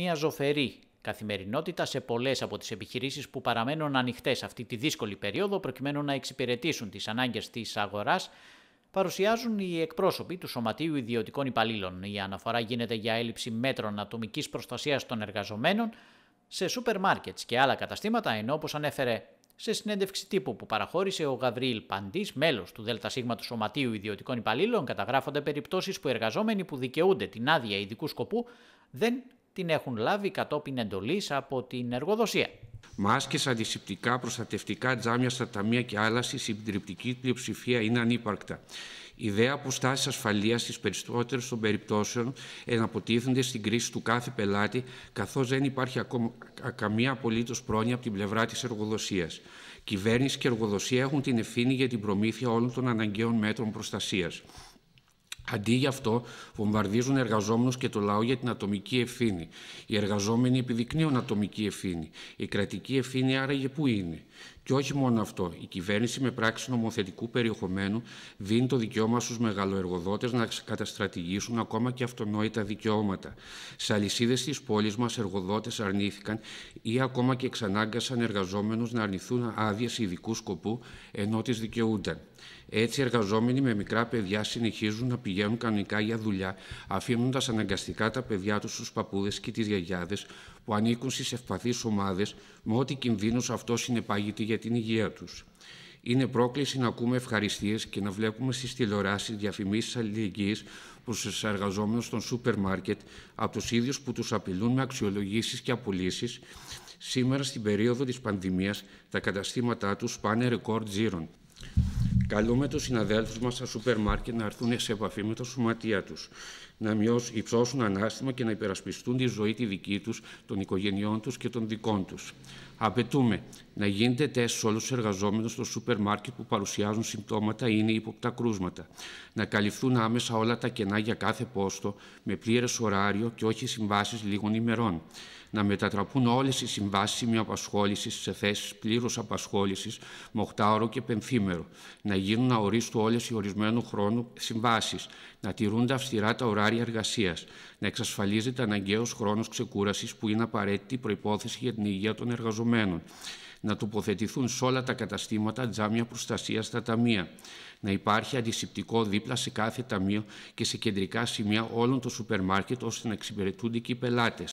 μια ζωφερή καθημερινότητα σε πολλές από τις επιχειρήσεις που παραμένουν ανοιχτές αυτή τη δύσκολη περίοδο προκειμένου να εξυπηρετήσουν τις ανάγκες της αγοράς, παρουσιάζουν οι εκπρόσωποι του Σωματείου Ιδιωτικών Υπαλλήλων. Η αναφορά γίνεται για έλλειψη μέτρων ατομικής προστασίας των εργαζομένων σε σούπερ μάρκετ και άλλα καταστήματα, ενώ όπως ανέφερε σε συνέντευξη τύπου που παραχώρησε ο Γαβρίλ Παντής, μέλος του ΔΣ του Σωματείου Ιδιωτικών Υπαλλήλων, καταγράφονται περιπτώσεις που εργαζόμενοι που δικαιούνται την άδεια ειδικού σκοπού δεν την έχουν λάβει κατόπιν εντολής από την εργοδοσία. Μάσκες, αντισηπτικά, προστατευτικά, τζάμια στα ταμεία και άλλα στη συντριπτική πλειοψηφία είναι ανύπαρκτα. Ιδέα αποστάσεις ασφαλείας, στις περισσότερες των περιπτώσεων εναποτίθενται στην κρίση του κάθε πελάτη, καθώς δεν υπάρχει ακόμα, καμία απολύτως πρόνοια από την πλευρά της εργοδοσίας. Κυβέρνηση και εργοδοσία έχουν την ευθύνη για την προμήθεια όλων των αναγκαίων μέτρων προστασίας. Αντί γι' αυτό, βομβαρδίζουν εργαζόμενους και το λαό για την ατομική ευθύνη. Οι εργαζόμενοι επιδεικνύουν ατομική ευθύνη. Η κρατική ευθύνη άραγε πού είναι. Και όχι μόνο αυτό. Η κυβέρνηση με πράξη νομοθετικού περιεχομένου δίνει το δικαίωμα στους μεγαλοεργοδότες να καταστρατηγήσουν ακόμα και αυτονόητα δικαιώματα. Σε αλυσίδες της πόλης μας, εργοδότες αρνήθηκαν ή ακόμα και εξανάγκασαν εργαζόμενους να αρνηθούν άδειες ειδικού σκοπού ενώ τις δικαιούνταν. Έτσι, οι εργαζόμενοι με μικρά παιδιά συνεχίζουν να πηγαίνουν κανονικά για δουλειά, αφήνοντας αναγκαστικά τα παιδιά τους στους παππούδες και τις γιαγιάδες που ανήκουν στις ευπαθείς ομάδες, με ό,τι κινδύνου αυτό συνεπάγεται για την υγεία τους. Είναι πρόκληση να ακούμε ευχαριστίες και να βλέπουμε στις τηλεοράσεις διαφημίσεις αλληλεγγύης προς τους εργαζόμενους των σούπερ μάρκετ από τους ίδιους που τους απειλούν με αξιολογήσεις και απολύσεις. Σήμερα, στην περίοδο της πανδημίας τα καταστήματά τους πάνε ρεκόρ τζίρων. Καλούμε τους συναδέλφους μας στα σούπερ μάρκετ να έρθουν σε επαφή με τα σωματεία τους, να μειώσουν, υψώσουν ανάστημα και να υπερασπιστούν τη ζωή τη δική τους, των οικογενειών τους και των δικών τους. Απαιτούμε να γίνεται τεστ σε όλους τους εργαζόμενους στο σούπερ μάρκετ που παρουσιάζουν συμπτώματα ή είναι υποπτά κρούσματα. Να καλυφθούν άμεσα όλα τα κενά για κάθε πόστο με πλήρες ωράριο και όχι συμβάσεις λίγων ημερών. Να μετατραπούν όλες οι συμβάσεις απασχόληση σε θέσεις πλήρους απασχόλησης με 8ωρο και πενθήμερο. Να γίνουν αορίστου όλες οι ορισμένου χρόνου συμβάσεις, να τηρούνται αυστηρά τα ωράρια εργασίας, να εξασφαλίζεται αναγκαίος χρόνος ξεκούρασης που είναι απαραίτητη προπόθεση για την υγεία των εργαζομένων, να τοποθετηθούν σε όλα τα καταστήματα τζάμια προστασίας στα ταμεία, να υπάρχει αντισηπτικό δίπλα σε κάθε ταμείο και σε κεντρικά σημεία όλων των σούπερ μάρκετ ώστε να εξυπηρετούνται και οι πελάτες.